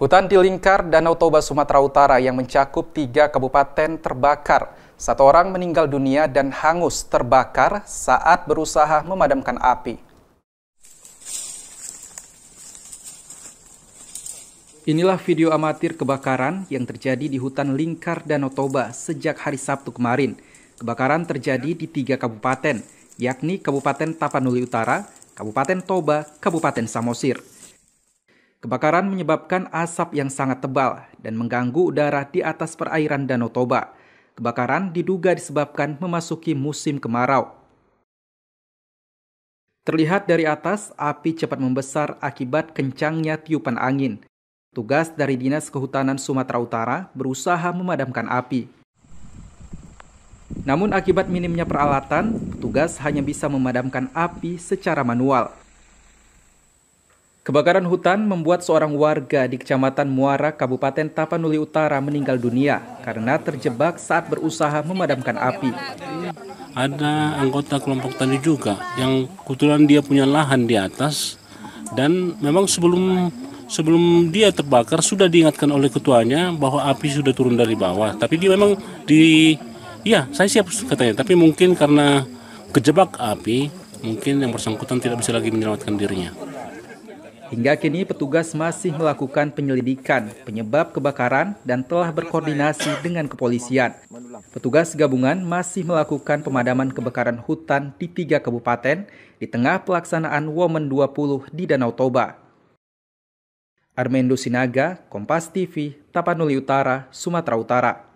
Hutan di lingkar Danau Toba, Sumatera Utara yang mencakup tiga kabupaten terbakar. Satu orang meninggal dunia dan hangus terbakar saat berusaha memadamkan api. Inilah video amatir kebakaran yang terjadi di hutan lingkar Danau Toba sejak hari Sabtu kemarin. Kebakaran terjadi di tiga kabupaten, yakni Kabupaten Tapanuli Utara, Kabupaten Toba, Kabupaten Samosir. Kebakaran menyebabkan asap yang sangat tebal dan mengganggu udara di atas perairan Danau Toba. Kebakaran diduga disebabkan memasuki musim kemarau. Terlihat dari atas, api cepat membesar akibat kencangnya tiupan angin. Tugas dari Dinas Kehutanan Sumatera Utara berusaha memadamkan api. Namun akibat minimnya peralatan, tugas hanya bisa memadamkan api secara manual – Kebakaran hutan membuat seorang warga di Kecamatan Muara, Kabupaten Tapanuli Utara meninggal dunia karena terjebak saat berusaha memadamkan api. Ada anggota kelompok tani juga yang kebetulan dia punya lahan di atas dan memang sebelum sebelum dia terbakar sudah diingatkan oleh ketuanya bahwa api sudah turun dari bawah, tapi dia memang di ya saya siap katanya, tapi mungkin karena kejebak api mungkin yang bersangkutan tidak bisa lagi menyelamatkan dirinya. Hingga kini petugas masih melakukan penyelidikan penyebab kebakaran dan telah berkoordinasi dengan kepolisian. Petugas gabungan masih melakukan pemadaman kebakaran hutan di tiga kabupaten di tengah pelaksanaan Women 20 di Danau Toba. Armendo Sinaga, Kompas TV, Tapanuli Utara, Sumatera Utara.